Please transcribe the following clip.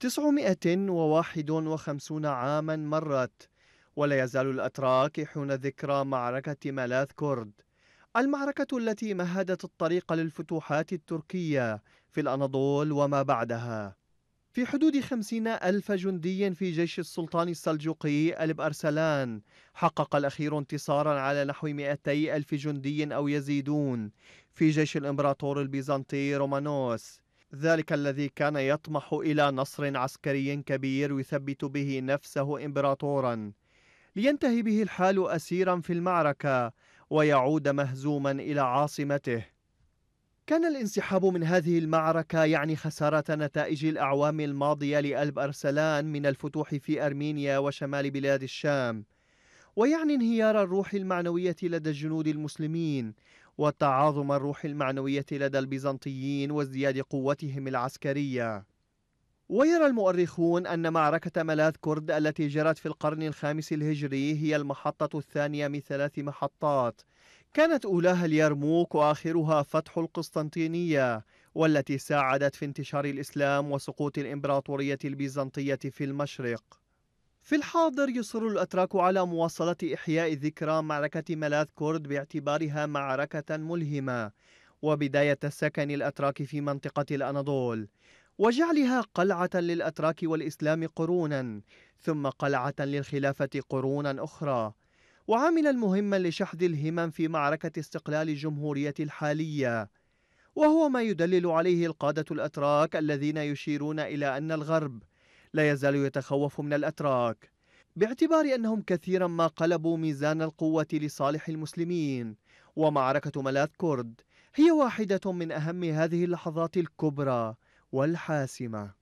951 عاما مرت ولا يزال الأتراك يحيون ذكرى معركة ملاذ كرد المعركة التي مهدت الطريق للفتوحات التركية في الأناضول وما بعدها في حدود خمسين ألف جندي في جيش السلطان السلجوقي ألب أرسلان حقق الأخير انتصارا على نحو مئتي ألف جندي أو يزيدون في جيش الإمبراطور البيزنطي رومانوس ذلك الذي كان يطمح إلى نصر عسكري كبير يثبت به نفسه إمبراطورا لينتهي به الحال أسيرا في المعركة ويعود مهزوما إلى عاصمته كان الانسحاب من هذه المعركة يعني خسارة نتائج الأعوام الماضية لألب أرسلان من الفتوح في أرمينيا وشمال بلاد الشام ويعني انهيار الروح المعنوية لدى الجنود المسلمين وتعاظم الروح المعنوية لدى البيزنطيين وازدياد قوتهم العسكرية ويرى المؤرخون أن معركة ملاذ كرد التي جرت في القرن الخامس الهجري هي المحطة الثانية من ثلاث محطات كانت أولاها اليرموك وآخرها فتح القسطنطينية والتي ساعدت في انتشار الإسلام وسقوط الإمبراطورية البيزنطية في المشرق في الحاضر يصر الأتراك على مواصلة إحياء ذكرى معركة ملاذ كورد باعتبارها معركة ملهمة وبداية سكن الأتراك في منطقة الأناضول وجعلها قلعة للأتراك والإسلام قرونا ثم قلعة للخلافة قرونا أخرى وعمل مهما لشحذ الهمم في معركة استقلال الجمهورية الحالية وهو ما يدلل عليه القادة الأتراك الذين يشيرون إلى أن الغرب لا يزال يتخوف من الأتراك باعتبار أنهم كثيرا ما قلبوا ميزان القوة لصالح المسلمين ومعركة ملاذ كرد هي واحدة من أهم هذه اللحظات الكبرى والحاسمة